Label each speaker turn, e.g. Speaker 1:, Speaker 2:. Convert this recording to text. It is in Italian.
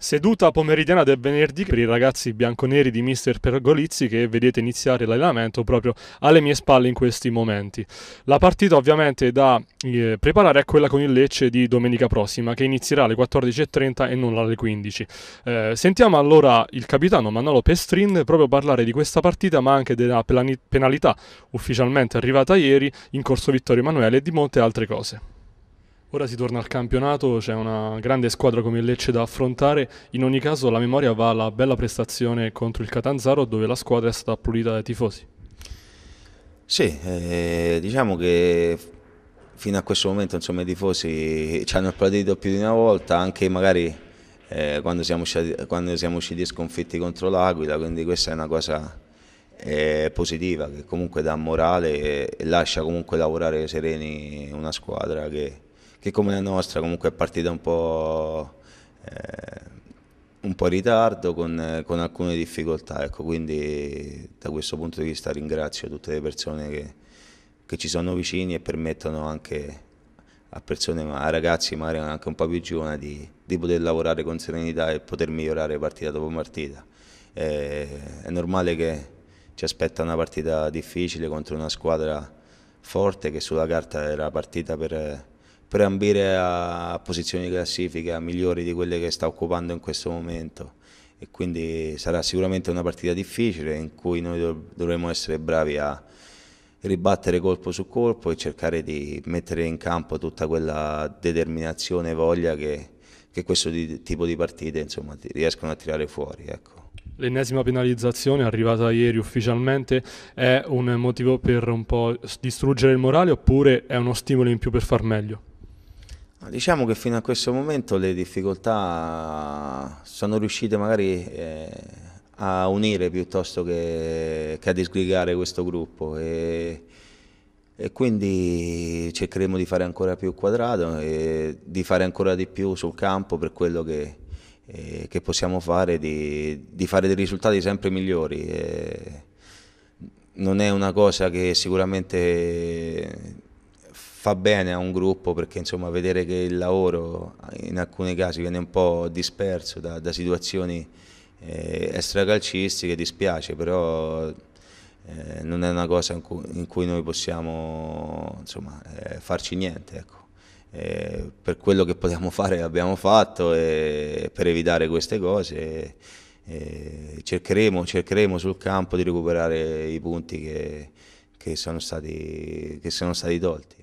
Speaker 1: Seduta pomeridiana del venerdì per i ragazzi bianconeri di Mister Pergolizzi che vedete iniziare l'allenamento proprio alle mie spalle in questi momenti. La partita ovviamente da eh, preparare è quella con il Lecce di domenica prossima che inizierà alle 14.30 e non alle 15. Eh, sentiamo allora il capitano Manolo Pestrin proprio parlare di questa partita ma anche della penalità ufficialmente arrivata ieri in corso Vittorio Emanuele e di molte altre cose. Ora si torna al campionato, c'è una grande squadra come il Lecce da affrontare, in ogni caso la memoria va alla bella prestazione contro il Catanzaro dove la squadra è stata pulita dai tifosi.
Speaker 2: Sì, eh, diciamo che fino a questo momento insomma, i tifosi ci hanno applaudito più di una volta, anche magari eh, quando, siamo usciti, quando, siamo usciti, sconfitti contro l'Aquila, quindi questa è una cosa eh, positiva che comunque dà morale e lascia comunque lavorare sereni una squadra che che come la nostra comunque è partita un po', eh, un po in ritardo con, con alcune difficoltà, ecco, quindi da questo punto di vista ringrazio tutte le persone che, che ci sono vicini e permettono anche a persone, a ragazzi magari anche un po' più giovani, di, di poter lavorare con serenità e poter migliorare partita dopo partita. Eh, è normale che ci aspetta una partita difficile contro una squadra forte che sulla carta era partita per per ambire a posizioni di classifica migliori di quelle che sta occupando in questo momento e quindi sarà sicuramente una partita difficile in cui noi dovremo essere bravi a ribattere colpo su colpo e cercare di mettere in campo tutta quella determinazione e voglia che, che questo di tipo di partite insomma, riescono a tirare fuori. Ecco.
Speaker 1: L'ennesima penalizzazione arrivata ieri ufficialmente è un motivo per un po' distruggere il morale oppure è uno stimolo in più per far meglio?
Speaker 2: Diciamo che fino a questo momento le difficoltà sono riuscite magari eh, a unire piuttosto che, che a disgregare questo gruppo e, e, quindi cercheremo di fare ancora più quadrato e di fare ancora di più sul campo per quello che, eh, che possiamo fare, di, di, fare dei risultati sempre migliori. E non è una cosa che sicuramente fa bene a un gruppo perché insomma vedere che il lavoro in alcuni casi viene un po' disperso da, da situazioni eh, extracalcistiche dispiace, però eh, non è una cosa in cui, in cui noi possiamo insomma, eh, farci niente. Ecco. Eh, per quello che potevamo fare abbiamo fatto e per evitare queste cose eh, cercheremo, cercheremo, sul campo di recuperare i punti che, che, sono, stati, che sono stati tolti.